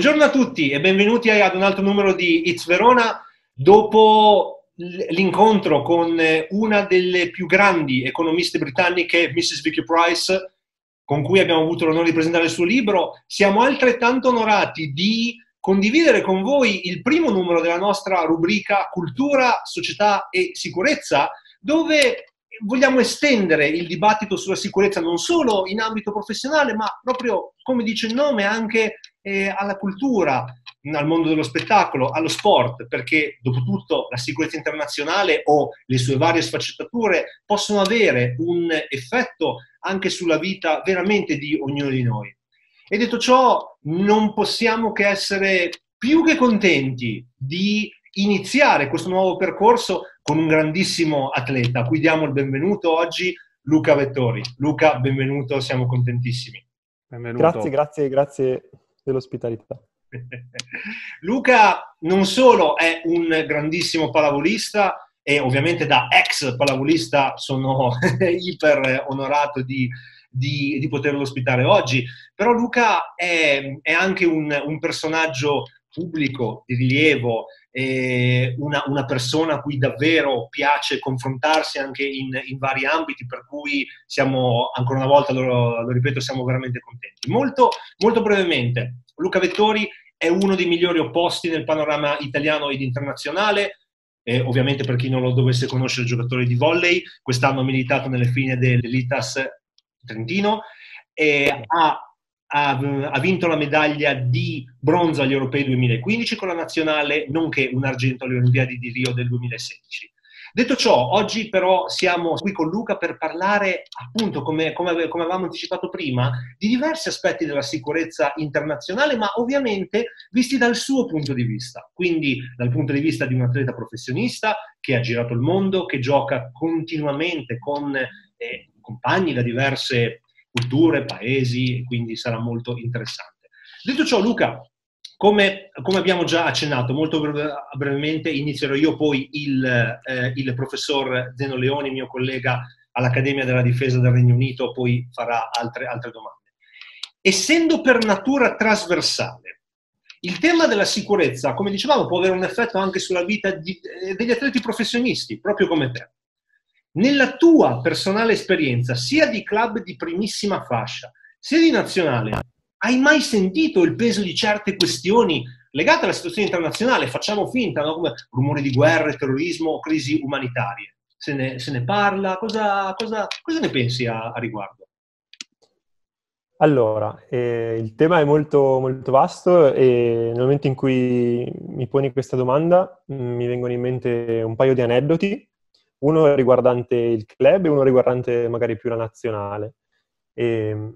Buongiorno a tutti e benvenuti ad un altro numero di It's Verona. Dopo l'incontro con eh, una delle più grandi economiste britanniche, Mrs. Vicky Price, con cui abbiamo avuto l'onore di presentare il suo libro, siamo altrettanto onorati di condividere con voi il primo numero della nostra rubrica Cultura, Società e Sicurezza, dove vogliamo estendere il dibattito sulla sicurezza non solo in ambito professionale, ma proprio, come dice il nome, anche eh, alla cultura, al mondo dello spettacolo, allo sport, perché dopo tutto la sicurezza internazionale o le sue varie sfaccettature possono avere un effetto anche sulla vita veramente di ognuno di noi. E detto ciò, non possiamo che essere più che contenti di iniziare questo nuovo percorso con un grandissimo atleta. a cui diamo il benvenuto oggi Luca Vettori. Luca, benvenuto, siamo contentissimi. Benvenuto. Grazie, grazie, grazie dell'ospitalità. Luca non solo è un grandissimo pallavolista, e ovviamente da ex pallavolista sono iper onorato di, di, di, poterlo ospitare oggi, però Luca è, è anche un, un personaggio pubblico di rilievo, eh, una, una, persona a cui davvero piace confrontarsi anche in, in, vari ambiti, per cui siamo, ancora una volta, lo, lo ripeto, siamo veramente contenti. Molto, molto brevemente, Luca Vettori è uno dei migliori opposti nel panorama italiano ed internazionale, eh, ovviamente per chi non lo dovesse conoscere, giocatore di volley, quest'anno ha militato nelle fine dell'Elitas Trentino, e ha ha, ha, vinto la medaglia di bronzo agli europei 2015 con la nazionale, nonché un argento alle Olimpiadi di Rio del 2016. Detto ciò, oggi però siamo qui con Luca per parlare, appunto, come, come, come avevamo anticipato prima, di diversi aspetti della sicurezza internazionale, ma ovviamente visti dal suo punto di vista, quindi dal punto di vista di un atleta professionista che ha girato il mondo, che gioca continuamente con eh, compagni da diverse culture, paesi, quindi sarà molto interessante. Detto ciò, Luca, come, come, abbiamo già accennato, molto brevemente inizierò io, poi il, eh, il, professor Zeno Leoni, mio collega all'Accademia della Difesa del Regno Unito, poi farà altre, altre domande. Essendo per natura trasversale, il tema della sicurezza, come dicevamo, può avere un effetto anche sulla vita di, eh, degli atleti professionisti, proprio come te nella tua personale esperienza, sia di club di primissima fascia, sia di nazionale, hai mai sentito il peso di certe questioni legate alla situazione internazionale? Facciamo finta, no? come rumore di guerre, terrorismo, crisi umanitarie. Se ne, se ne parla? Cosa, cosa, cosa, ne pensi a, a riguardo? Allora, eh, il tema è molto, molto, vasto e nel momento in cui mi poni questa domanda mh, mm, mi vengono in mente un paio di aneddoti uno riguardante il club e uno riguardante magari più la nazionale. E ehm,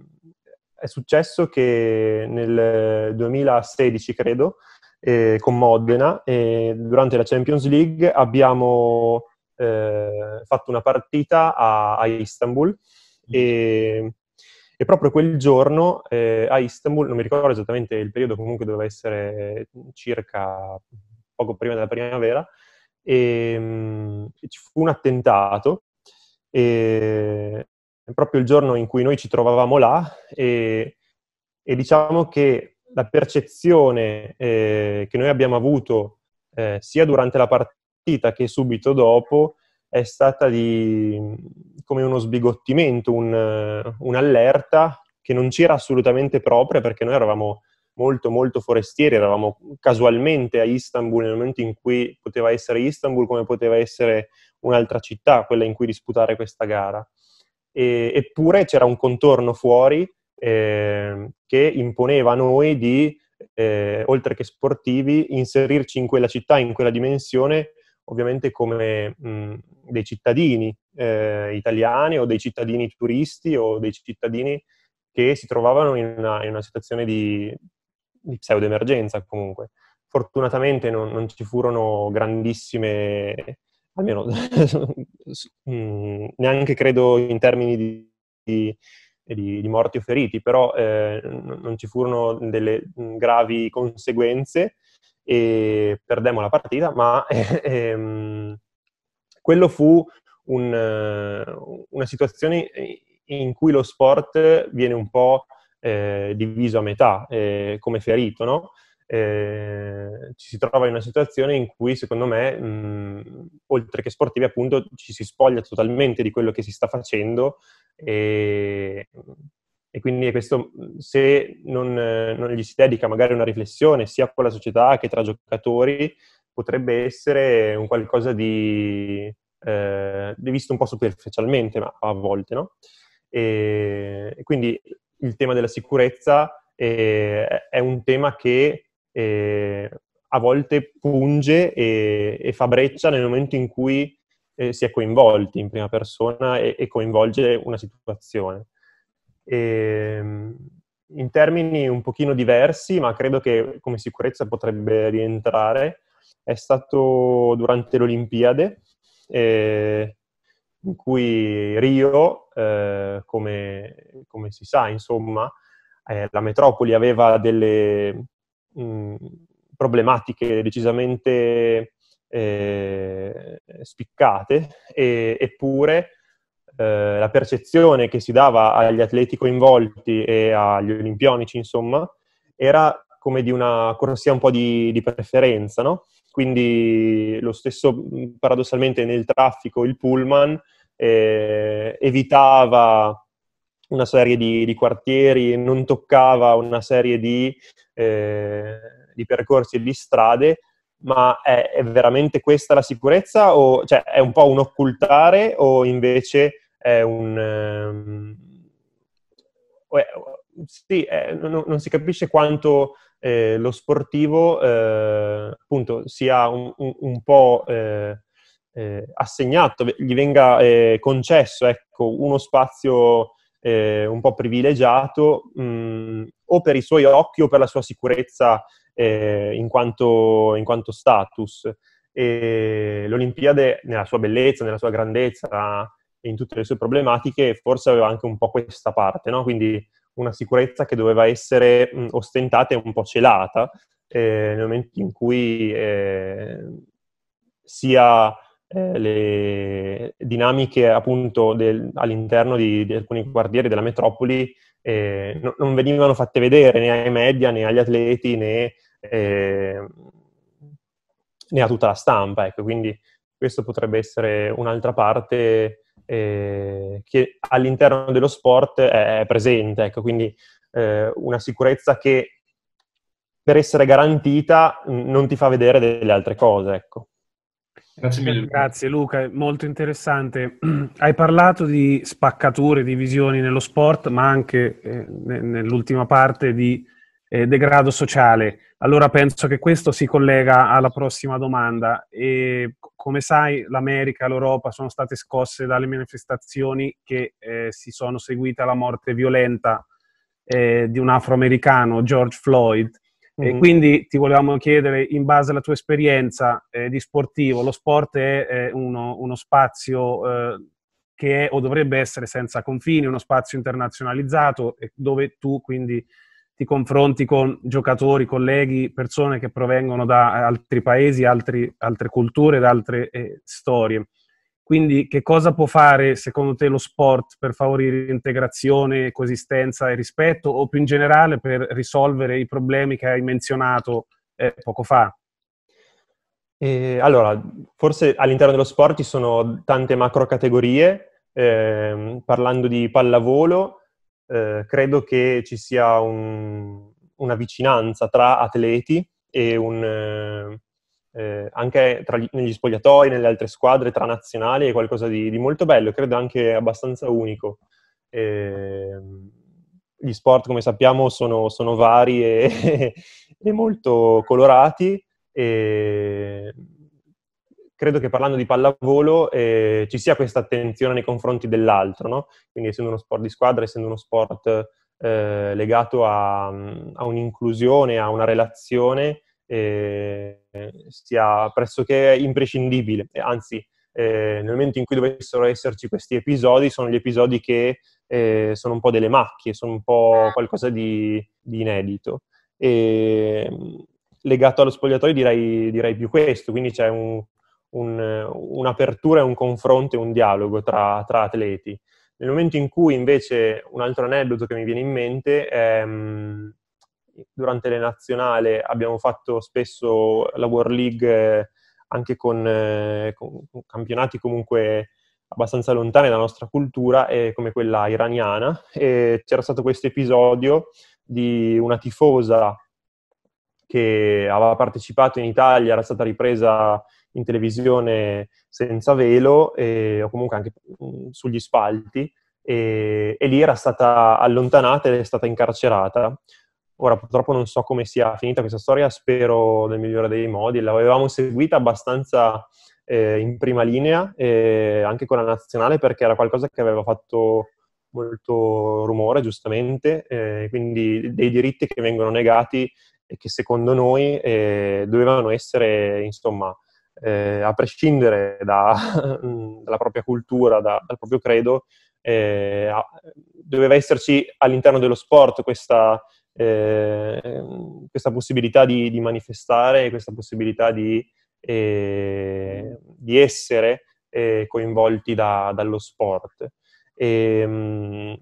è successo che nel 2016, credo, eh, con Modena, eh, durante la Champions League abbiamo eh, fatto una partita a, a Istanbul mm. e, e, proprio quel giorno eh, a Istanbul, non mi ricordo esattamente il periodo, comunque doveva essere eh, circa poco prima della primavera, Ehm, e, mh, ci fu un attentato e, proprio il giorno in cui noi ci trovavamo là e, e diciamo che la percezione eh, che noi abbiamo avuto eh, sia durante la partita che subito dopo è stata di come uno sbigottimento, un, eh, un'allerta che non c'era assolutamente propria perché noi eravamo molto molto forestieri, eravamo casualmente a Istanbul nel momento in cui poteva essere Istanbul come poteva essere un'altra città, quella in cui disputare questa gara. E, eppure c'era un contorno fuori eh, che imponeva a noi di, eh, oltre che sportivi, inserirci in quella città, in quella dimensione, ovviamente come mh, dei cittadini eh, italiani o dei cittadini turisti o dei cittadini che si trovavano in una, in una situazione di, di pseudo-emergenza comunque. Fortunatamente non, non ci furono grandissime, almeno mm, neanche credo in termini di, di, di morti o feriti, però eh, non ci furono delle mm, gravi conseguenze e perdemmo la partita, ma ehm, quello fu un, una situazione in cui lo sport viene un po' eh, diviso a metà eh, come ferito, no? Eh, ci si trova in una situazione in cui secondo me, mh, mm, oltre che sportivi, appunto, ci si spoglia totalmente di quello che si sta facendo e, e quindi questo, se non, non, gli si dedica magari una riflessione sia con la società che tra giocatori, potrebbe essere un qualcosa di, eh, visto un po' superficialmente, ma a volte, no? e quindi il tema della sicurezza eh, è un tema che eh, a volte punge e, e, fa breccia nel momento in cui eh, si è coinvolti in prima persona e, e coinvolge una situazione. E, ehm, in termini un pochino diversi, ma credo che come sicurezza potrebbe rientrare, è stato durante l'Olimpiade, eh, in cui Rio eh, come, come, si sa, insomma, eh, la metropoli aveva delle mh, mm, problematiche decisamente eh, spiccate, e, eppure eh, la percezione che si dava agli atleti coinvolti e agli olimpionici, insomma, era come di una corsia un po' di, di preferenza, no? Quindi lo stesso, mm, paradossalmente, nel traffico il pullman eh, evitava una serie di, di, quartieri, non toccava una serie di, eh, di percorsi e di strade, ma è, è, veramente questa la sicurezza? O, cioè, è un po' un occultare o invece è un... Ehm, sì, è, non, non, si capisce quanto eh, lo sportivo eh, appunto sia un, un, un po' eh, eh, assegnato, gli venga eh, concesso ecco, uno spazio eh, un po' privilegiato mh, mm, o per i suoi occhi o per la sua sicurezza eh, in quanto, in, quanto, status. E L'Olimpiade, nella sua bellezza, nella sua grandezza e in tutte le sue problematiche, forse aveva anche un po' questa parte, no? quindi una sicurezza che doveva essere mh, mm, ostentata e un po' celata eh, nel momento in cui eh, sia eh, le dinamiche appunto del, all'interno di, di, alcuni quartieri della metropoli eh, no, non venivano fatte vedere né ai media né agli atleti né, eh, né a tutta la stampa. Ecco. Quindi questo potrebbe essere un'altra parte eh, che all'interno dello sport è presente. Ecco. Quindi eh, una sicurezza che per essere garantita non ti fa vedere delle altre cose. Ecco. Grazie mille. Luca. Grazie Luca, molto interessante. Hai parlato di spaccature, divisioni nello sport, ma anche eh, nell'ultima parte di eh, degrado sociale. Allora penso che questo si collega alla prossima domanda. E, come sai, l'America e l'Europa sono state scosse dalle manifestazioni che eh, si sono seguite alla morte violenta eh, di un afroamericano, George Floyd. Mm-hmm. quindi ti volevamo chiedere, in base alla tua esperienza eh, di sportivo, lo sport è, è uno, uno, spazio eh, che è o dovrebbe essere senza confini, uno spazio internazionalizzato dove tu quindi ti confronti con giocatori, colleghi, persone che provengono da altri paesi, altri, altre culture, da altre eh, storie. Quindi che cosa può fare secondo te lo sport per favorire integrazione, coesistenza e rispetto o più in generale per risolvere i problemi che hai menzionato eh, poco fa? Eh, allora, forse all'interno dello sport ci sono tante macro categorie. Eh, parlando di pallavolo, eh, credo che ci sia un, una vicinanza tra atleti e un eh, anche gli, negli spogliatoi, nelle altre squadre, tra nazionali, è qualcosa di, di molto bello, credo anche abbastanza unico. Eh, gli sport, come sappiamo, sono, sono vari e, e, molto colorati. E credo che parlando di pallavolo eh, ci sia questa attenzione nei confronti dell'altro, no? Quindi essendo uno sport di squadra, essendo uno sport eh, legato a, a, un'inclusione, a una relazione, eh, sia pressoché imprescindibile, eh, anzi eh, nel momento in cui dovessero esserci questi episodi sono gli episodi che eh, sono un po' delle macchie, sono un po' ah. qualcosa di, di inedito. E, ehm, legato allo spogliatoio direi, direi più questo, quindi c'è un, un, un'apertura e un confronto e un dialogo tra, tra, atleti. Nel momento in cui invece un altro aneddoto che mi viene in mente è mm, durante le nazionali abbiamo fatto spesso la World League eh, anche con, eh, con, con campionati comunque abbastanza lontani dalla nostra cultura, eh, come quella iraniana. E c'era stato questo episodio di una tifosa che aveva partecipato in Italia, era stata ripresa in televisione senza velo eh, o comunque anche mh, mm, sugli spalti e, e, lì era stata allontanata ed è stata incarcerata Ora purtroppo non so come sia finita questa storia, spero nel migliore dei modi. L'avevamo seguita abbastanza eh, in prima linea, eh, anche con la nazionale, perché era qualcosa che aveva fatto molto rumore, giustamente, eh, quindi dei diritti che vengono negati e che secondo noi eh, dovevano essere, insomma, eh, a prescindere da, dalla propria cultura, da, dal proprio credo, eh, doveva esserci all'interno dello sport questa Ehm, questa possibilità di, di, manifestare, questa possibilità di, eh, di essere eh, coinvolti da, dallo sport. E, ehm,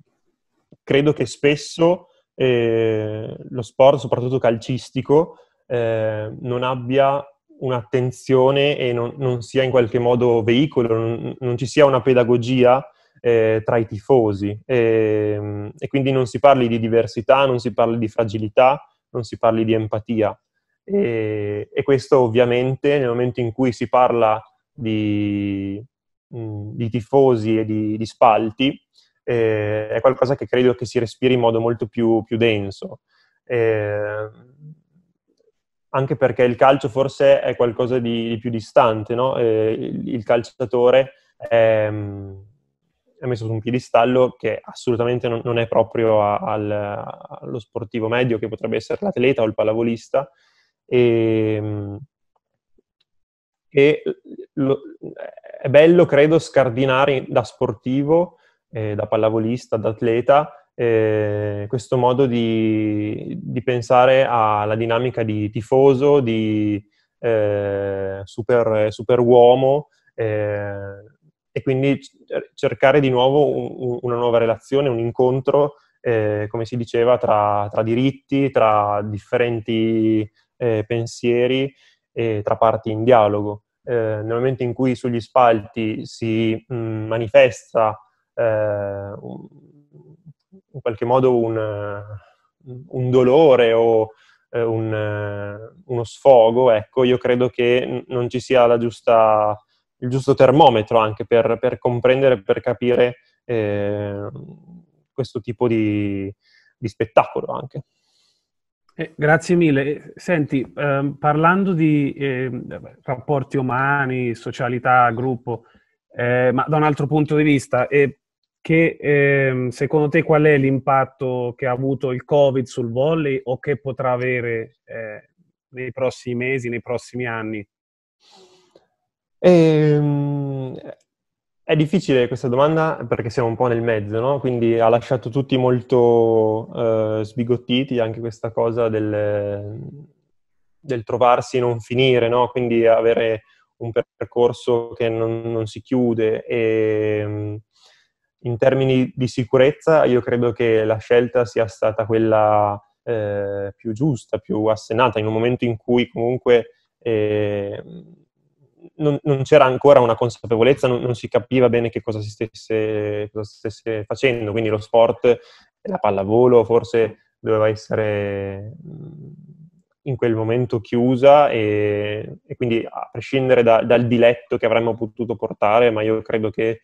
credo che spesso eh, lo sport, soprattutto calcistico, eh, non abbia un'attenzione e non, non, sia in qualche modo veicolo, non, non ci sia una pedagogia eh, tra i tifosi e, ehm, e, quindi non si parli di diversità, non si parli di fragilità, non si parli di empatia e, e questo ovviamente nel momento in cui si parla di, mm, di tifosi e di, di spalti eh, è qualcosa che credo che si respiri in modo molto più, più denso. Eh, anche perché il calcio forse è qualcosa di, di più distante, no? eh, il, il, calciatore è, mm, è messo su un piedistallo che assolutamente non, non è proprio a, al, allo sportivo medio, che potrebbe essere l'atleta o il pallavolista, e, ehm, e lo, è bello, credo, scardinare da sportivo, eh, da pallavolista, da atleta, eh, questo modo di, di, pensare alla dinamica di tifoso, di eh, super, super uomo, eh, e quindi cercare di nuovo un, una nuova relazione, un incontro, eh, come si diceva, tra, tra diritti, tra differenti eh, pensieri e tra parti in dialogo. Eh, nel momento in cui sugli spalti si mh, mm, manifesta eh, un, in qualche modo un, un dolore o eh, uno sfogo, ecco, io credo che non ci sia la giusta il giusto termometro anche per, per comprendere, per capire eh, questo tipo di, di spettacolo anche. Eh, grazie mille. Eh, senti, ehm, parlando di eh, rapporti umani, socialità, gruppo, eh, ma da un altro punto di vista, che, ehm, secondo te qual è l'impatto che ha avuto il Covid sul volley o che potrà avere eh, nei prossimi mesi, nei prossimi anni? E, ehm, è difficile questa domanda perché siamo un po' nel mezzo, no? Quindi ha lasciato tutti molto eh, sbigottiti anche questa cosa del, del trovarsi e non finire, no? Quindi avere un percorso che non, non si chiude e, ehm, in termini di sicurezza io credo che la scelta sia stata quella eh, più giusta, più assenata, in un momento in cui comunque eh, non, non, c'era ancora una consapevolezza, non, non si capiva bene che cosa si, stesse, cosa si stesse, facendo, quindi lo sport, la pallavolo forse doveva essere in quel momento chiusa e, e quindi a prescindere da, dal diletto che avremmo potuto portare, ma io credo che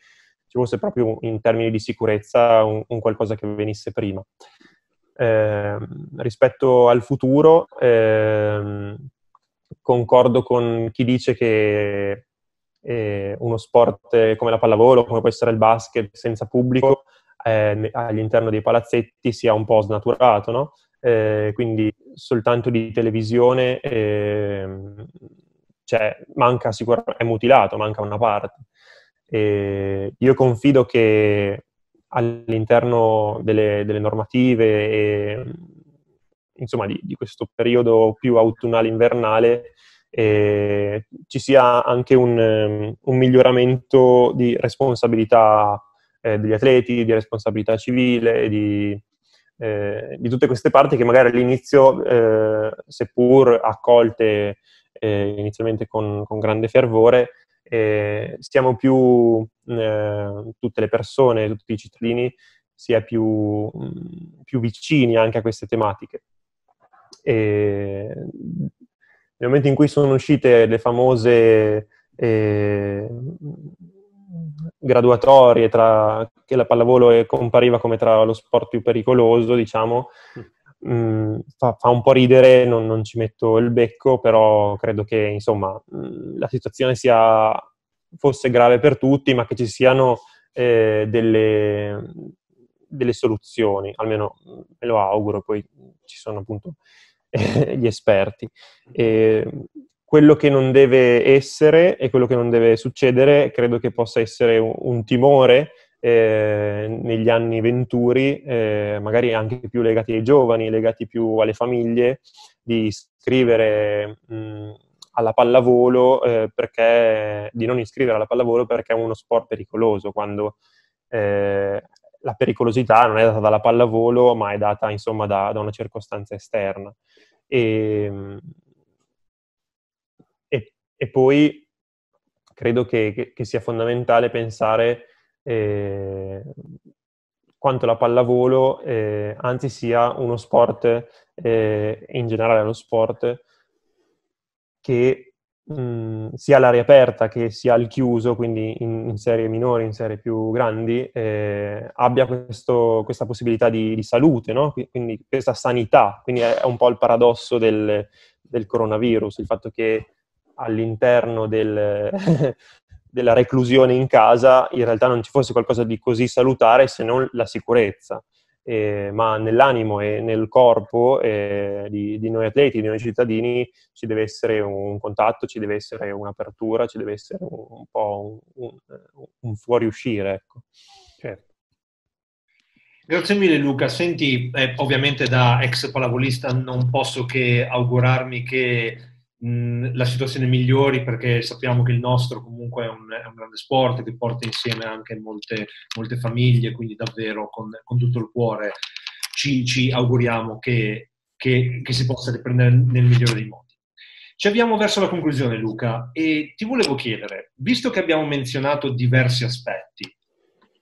ci fosse proprio in termini di sicurezza un, un qualcosa che venisse prima. Eh, rispetto al futuro, eh, concordo con chi dice che eh, uno sport come la pallavolo, come può essere il basket, senza pubblico, eh, all'interno dei palazzetti sia un po' snaturato, no? eh, quindi soltanto di televisione ehm, cioè, manca sicuramente, è mutilato, manca una parte. E io confido che all'interno delle, delle normative e insomma, di, di, questo periodo più autunnale-invernale eh, ci sia anche un, ehm, un miglioramento di responsabilità eh, degli atleti, di responsabilità civile, di, eh, di tutte queste parti che magari all'inizio, eh, seppur accolte eh, inizialmente con, con, grande fervore, eh, siamo più tutte le persone, tutti i cittadini, sia più, mm, più vicini anche a queste tematiche. E nel momento in cui sono uscite le famose eh, graduatorie tra che la pallavolo compariva come tra lo sport più pericoloso, diciamo, mh, mm. mm, fa, fa, un po' ridere, non, non, ci metto il becco, però credo che insomma mh, mm, la situazione sia, fosse grave per tutti, ma che ci siano eh, delle, delle soluzioni, almeno me lo auguro, poi ci sono appunto gli esperti. E quello che non deve essere e quello che non deve succedere credo che possa essere un, timore eh, negli anni venturi, eh, magari anche più legati ai giovani, legati più alle famiglie, di iscrivere mh, alla pallavolo eh, perché di non iscrivere alla pallavolo perché è uno sport pericoloso, quando eh, la pericolosità non è data dalla pallavolo, ma è data insomma da, da una circostanza esterna. E, ehm, e, e poi credo che, che, che, sia fondamentale pensare eh, quanto la pallavolo, eh, anzi sia uno sport, eh, in generale uno sport, che Mm, sia all'aria aperta che sia al chiuso, quindi in, in serie minori, in serie più grandi, eh, abbia questo, questa possibilità di, di salute, no? quindi questa sanità. Quindi è, un po' il paradosso del, del coronavirus, il fatto che all'interno del, della reclusione in casa in realtà non ci fosse qualcosa di così salutare se non la sicurezza eh, ma nell'animo e nel corpo eh, di, di, noi atleti, di noi cittadini, ci deve essere un contatto, ci deve essere un'apertura, ci deve essere un, po' un, un, un fuoriuscire. Ecco. Certo. Grazie mille Luca, senti, eh, ovviamente da ex pallavolista non posso che augurarmi che mh, la situazione migliori perché sappiamo che il nostro comunque comunque è un, è un, grande sport che porta insieme anche molte, molte famiglie, quindi davvero con, con tutto il cuore ci, ci auguriamo che, che, che, si possa riprendere nel migliore dei modi. Ci avviamo verso la conclusione Luca e ti volevo chiedere, visto che abbiamo menzionato diversi aspetti,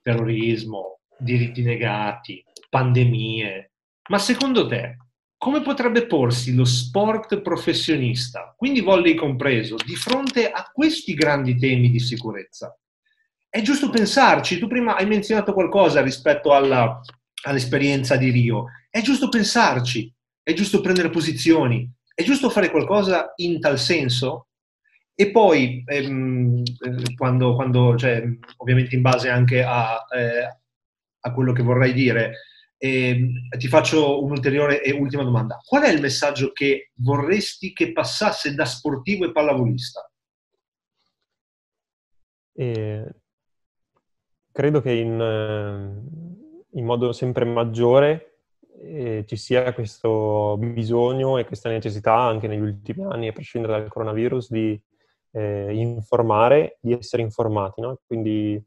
terrorismo, diritti negati, pandemie, ma secondo te come potrebbe porsi lo sport professionista, quindi volley compreso, di fronte a questi grandi temi di sicurezza? È giusto pensarci, tu prima hai menzionato qualcosa rispetto alla, all'esperienza di Rio, è giusto pensarci, è giusto prendere posizioni, è giusto fare qualcosa in tal senso? E poi, ehm, quando, quando cioè, ovviamente in base anche a, eh, a quello che vorrei dire, e ehm, ti faccio un'ulteriore e ultima domanda. Qual è il messaggio che vorresti che passasse da sportivo e pallavolista? E credo che in, eh, in modo sempre maggiore eh, ci sia questo bisogno e questa necessità anche negli ultimi anni, a prescindere dal coronavirus, di eh, informare, di essere informati. No? Quindi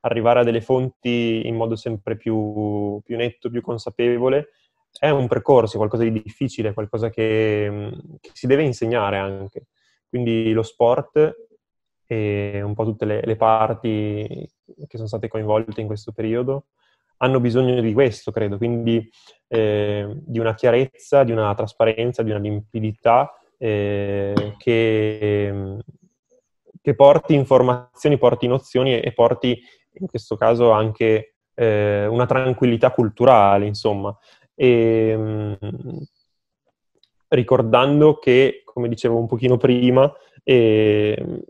arrivare a delle fonti in modo sempre più, più netto, più consapevole, è un percorso, qualcosa di difficile, qualcosa che, mm, che si deve insegnare anche. Quindi lo sport e un po' tutte le, le parti che sono state coinvolte in questo periodo hanno bisogno di questo, credo, quindi eh, di una chiarezza, di una trasparenza, di una limpidità eh, che, mm, che, porti informazioni, porti nozioni e, e porti in questo caso anche eh, una tranquillità culturale, insomma. E, ehm, mh, ricordando che, come dicevo un pochino prima, eh,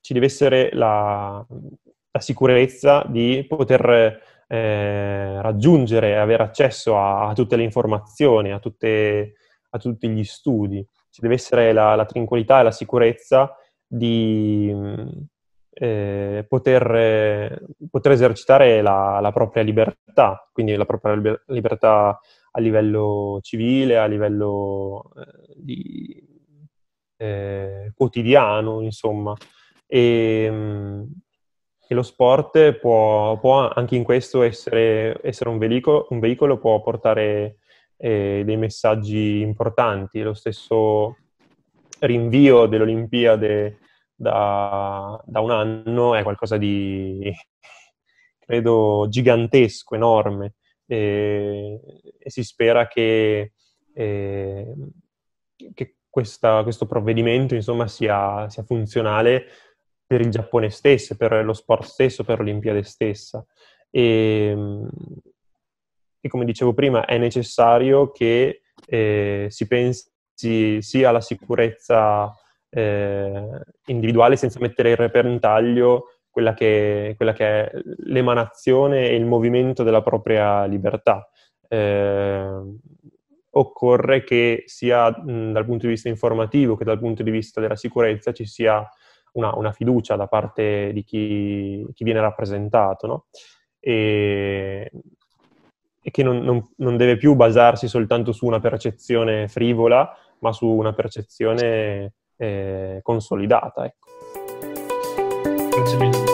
ci deve essere la, la sicurezza di poter eh, raggiungere e avere accesso a, a, tutte le informazioni, a, tutte, a, tutti gli studi. Ci deve essere la, la tranquillità e la sicurezza di, eh, poter, eh, poter, esercitare la, la, propria libertà, quindi la propria liber- libertà a livello civile, a livello eh, di, eh, quotidiano, insomma. E, mm, e lo sport può, può, anche in questo essere, essere un, veicolo, un, veicolo, può portare eh, dei messaggi importanti. Lo stesso rinvio dell'Olimpiade da, da un anno è qualcosa di, credo, gigantesco, enorme e, e si spera che, eh, che questa, questo provvedimento insomma, sia, sia, funzionale per il Giappone stesso, per lo sport stesso, per l'Olimpiade stessa. E, e come dicevo prima, è necessario che eh, si pensi sia alla sicurezza eh, individuali senza mettere in repentaglio quella che, quella che, è l'emanazione e il movimento della propria libertà. Eh, occorre che sia mh, dal punto di vista informativo che dal punto di vista della sicurezza ci sia una, una fiducia da parte di chi, chi viene rappresentato, no? e, e, che non, non, non deve più basarsi soltanto su una percezione frivola, ma su una percezione eh, consolidata. Ecco. Grazie mille.